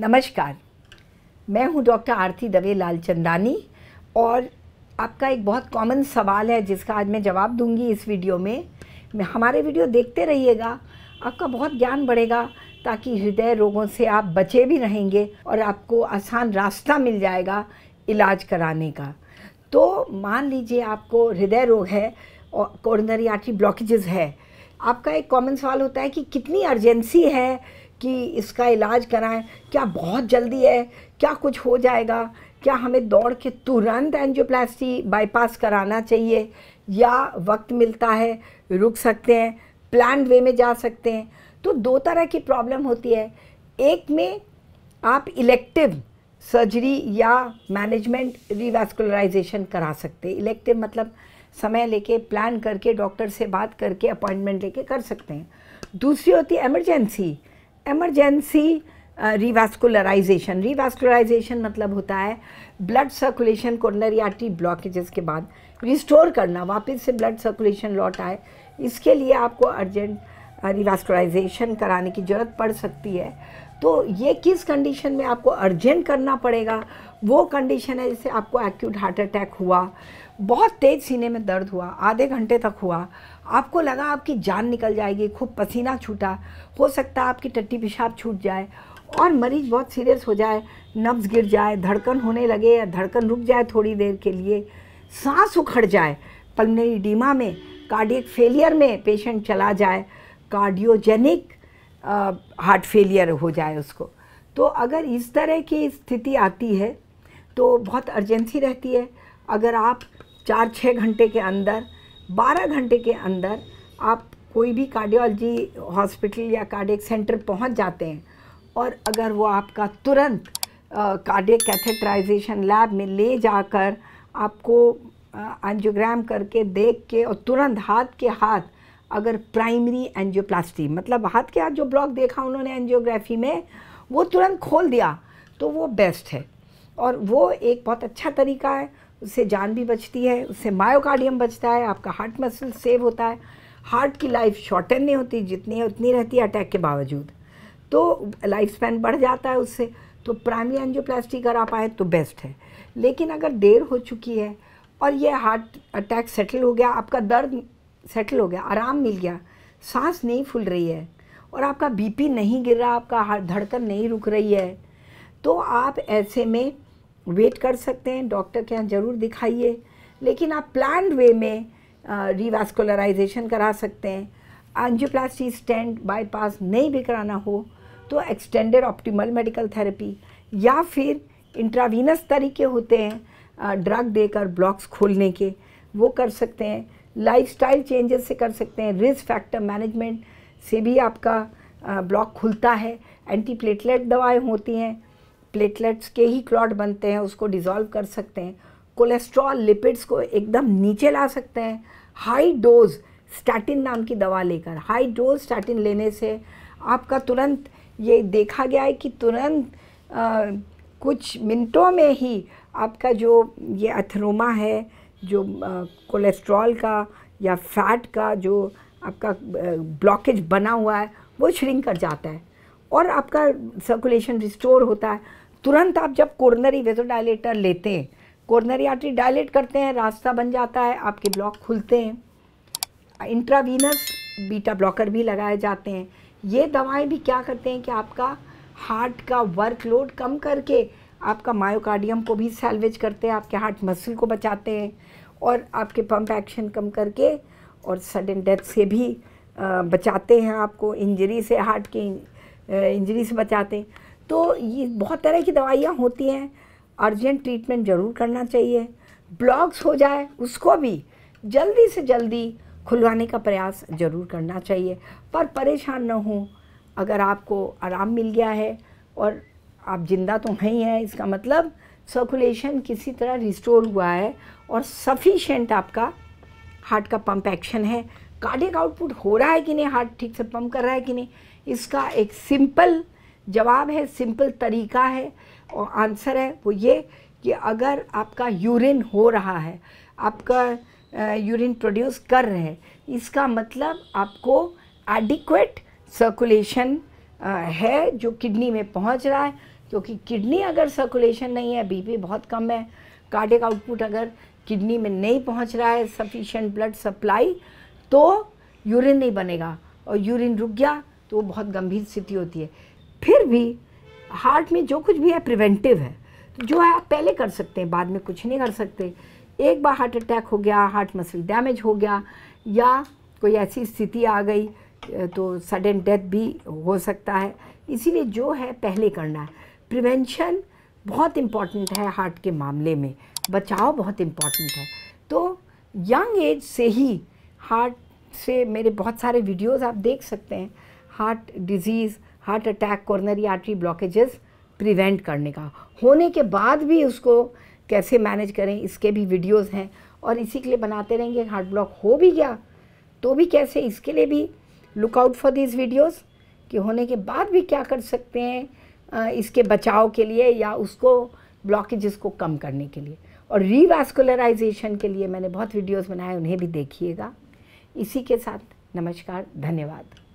नमस्कार मैं हूं डॉक्टर आरती दवे लाल चंदानी और आपका एक बहुत कॉमन सवाल है जिसका आज मैं जवाब दूंगी इस वीडियो में हमारे वीडियो देखते रहिएगा आपका बहुत ज्ञान बढ़ेगा ताकि हृदय रोगों से आप बचे भी रहेंगे और आपको आसान रास्ता मिल जाएगा इलाज कराने का तो मान लीजिए आपको हृदय रोग है और कोरोनरी आर्टरी ब्लॉकेजेस है आपका एक कॉमन सवाल होता है कि कितनी अर्जेंसी है कि इसका इलाज कराएं क्या बहुत जल्दी है क्या कुछ हो जाएगा क्या हमें दौड़ के तुरंत एंजियोप्लास्टी बाईपास कराना चाहिए या वक्त मिलता है रुक सकते हैं प्लान वे में जा सकते हैं तो दो तरह की प्रॉब्लम होती है एक में आप इलेक्टिव सर्जरी या मैनेजमेंट रिवेस्कुलराइजेशन करा सकते हैं इलेक्टिव मतलब समय लेके प्लान करके डॉक्टर से बात करके अपॉइंटमेंट लेके कर सकते हैं दूसरी होती है एमरजेंसी एमरजेंसी रिवास्कुलराइजेशन रिवास्कुलराइजेशन मतलब होता है blood circulation coronary artery blockages के बाद रिस्टोर करना वापस से ब्लड सर्कुलेशन लौट आए इसके लिए आपको अर्जेंट रिवास्कुलराइजेशन uh, कराने की ज़रूरत पड़ सकती है तो ये किस कंडीशन में आपको अर्जेंट करना पड़ेगा वो कंडीशन है जैसे आपको एक्यूट हार्ट अटैक हुआ बहुत तेज़ सीने में दर्द हुआ आधे घंटे तक हुआ आपको लगा आपकी जान निकल जाएगी खूब पसीना छूटा हो सकता है आपकी टट्टी पेशाब छूट जाए और मरीज़ बहुत सीरियस हो जाए नब्ज़ गिर जाए धड़कन होने लगे या धड़कन रुक जाए थोड़ी देर के लिए सांस उखड़ जाए पल्मनरी डीमा में कार्डियक फेलियर में पेशेंट चला जाए कार्डियोजेनिक हार्ट फेलियर हो जाए उसको तो अगर इस तरह की स्थिति आती है तो बहुत अर्जेंसी रहती है अगर आप चार छः घंटे के अंदर बारह घंटे के अंदर आप कोई भी कार्डियोलॉजी हॉस्पिटल या कार्डियक सेंटर पहुंच जाते हैं और अगर वो आपका तुरंत कार्डियक कैथेटराइजेशन लैब में ले जाकर आपको एंजियोग्राम करके देख के और तुरंत हाथ के हाथ अगर प्राइमरी एनजियोप्लास्टी मतलब हाथ के हाथ जो ब्लॉक देखा उन्होंने एनजियोग्राफी में वो तुरंत खोल दिया तो वो बेस्ट है और वो एक बहुत अच्छा तरीका है उससे जान भी बचती है उससे मायोकार्डियम बचता है आपका हार्ट मसल सेव होता है हार्ट की लाइफ शॉर्टन नहीं होती जितनी है उतनी रहती है अटैक के बावजूद तो लाइफ स्पैन बढ़ जाता है उससे तो प्राइमरी एनजियोप्लास्टी आप आए तो बेस्ट है लेकिन अगर देर हो चुकी है और ये हार्ट अटैक सेटल हो गया आपका दर्द सेटल हो गया आराम मिल गया सांस नहीं फूल रही है और आपका बीपी नहीं गिर रहा आपका धड़कन नहीं रुक रही है तो आप ऐसे में वेट कर सकते हैं डॉक्टर के यहाँ ज़रूर दिखाइए लेकिन आप प्लान वे में रिवास्कुलराइजेशन करा सकते हैं एंजियोप्लास्टी स्टैंड बाईपास नहीं भी कराना हो तो एक्सटेंडेड ऑप्टिमल मेडिकल थेरेपी या फिर इंट्रावीनस तरीके होते हैं ड्रग देकर ब्लॉक्स खोलने के वो कर सकते हैं लाइफस्टाइल चेंजेस से कर सकते हैं रिस्क फैक्टर मैनेजमेंट से भी आपका ब्लॉक खुलता है एंटी प्लेटलेट दवाएँ होती हैं प्लेटलेट्स के ही क्लॉट बनते हैं उसको डिज़ोल्व कर सकते हैं कोलेस्ट्रॉल लिपिड्स को एकदम नीचे ला सकते हैं हाई डोज स्टैटिन नाम की दवा लेकर हाई डोज स्टैटिन लेने से आपका तुरंत ये देखा गया है कि तुरंत आ, कुछ मिनटों में ही आपका जो ये अथरोमा है जो कोलेस्ट्रॉल का या फैट का जो आपका ब्लॉकेज बना हुआ है वो श्रिंक कर जाता है और आपका सर्कुलेशन रिस्टोर होता है तुरंत आप जब कोर्नरी वेजोडाइलेटर लेते हैं कोर्नरी आर्टरी डायलेट करते हैं रास्ता बन जाता है आपके ब्लॉक खुलते हैं इंट्रावीनस बीटा ब्लॉकर भी लगाए जाते हैं ये दवाएं भी क्या करते हैं कि आपका हार्ट का वर्कलोड कम करके आपका मायोकार्डियम को भी सैलवेज करते हैं आपके हार्ट मसल को बचाते हैं और आपके पंप एक्शन कम करके और सडन डेथ से भी बचाते हैं आपको इंजरी से हार्ट की इंजरी से बचाते हैं तो ये बहुत तरह की दवाइयाँ होती हैं अर्जेंट ट्रीटमेंट ज़रूर करना चाहिए ब्लॉक्स हो जाए उसको भी जल्दी से जल्दी खुलवाने का प्रयास ज़रूर करना चाहिए पर परेशान न हो अगर आपको आराम मिल गया है और आप जिंदा तो हैं ही हैं इसका मतलब सर्कुलेशन किसी तरह रिस्टोर हुआ है और सफिशेंट आपका हार्ट का पंप एक्शन है कार्डिक आउटपुट हो रहा है कि नहीं हार्ट ठीक से पंप कर रहा है कि नहीं इसका एक सिंपल जवाब है सिंपल तरीका है और आंसर है वो ये कि अगर आपका यूरिन हो रहा है आपका यूरिन प्रोड्यूस कर रहे हैं इसका मतलब आपको एडिक्वेट सर्कुलेशन है जो किडनी में पहुंच रहा है क्योंकि किडनी अगर सर्कुलेशन नहीं है बीपी बहुत कम है कार्डिक आउटपुट अगर किडनी में नहीं पहुंच रहा है सफिशेंट ब्लड सप्लाई तो यूरिन नहीं बनेगा और यूरिन रुक गया तो वो बहुत गंभीर स्थिति होती है फिर भी हार्ट में जो कुछ भी है प्रिवेंटिव है तो जो है आप पहले कर सकते हैं बाद में कुछ नहीं कर सकते एक बार हार्ट अटैक हो गया हार्ट मसल डैमेज हो गया या कोई ऐसी स्थिति आ गई तो सडन डेथ भी हो सकता है इसीलिए जो है पहले करना है प्रिवेंशन बहुत इम्पॉर्टेंट है हार्ट के मामले में बचाव बहुत इम्पॉर्टेंट है तो यंग एज से ही हार्ट से मेरे बहुत सारे वीडियोस आप देख सकते हैं heart disease heart attack coronary artery blockages prevent करने का होने के बाद भी उसको कैसे मैनेज करें इसके भी वीडियोस हैं और इसी के लिए बनाते रहेंगे हार्ट ब्लॉक हो भी गया तो भी कैसे इसके लिए भी लुकआउट फॉर दीज वीडियोस कि होने के बाद भी क्या कर सकते हैं इसके बचाव के लिए या उसको ब्लॉकेजेस को कम करने के लिए और रीवास्कुलराइजेशन के लिए मैंने बहुत वीडियोस बनाए उन्हें भी देखिएगा इसी के साथ नमस्कार धन्यवाद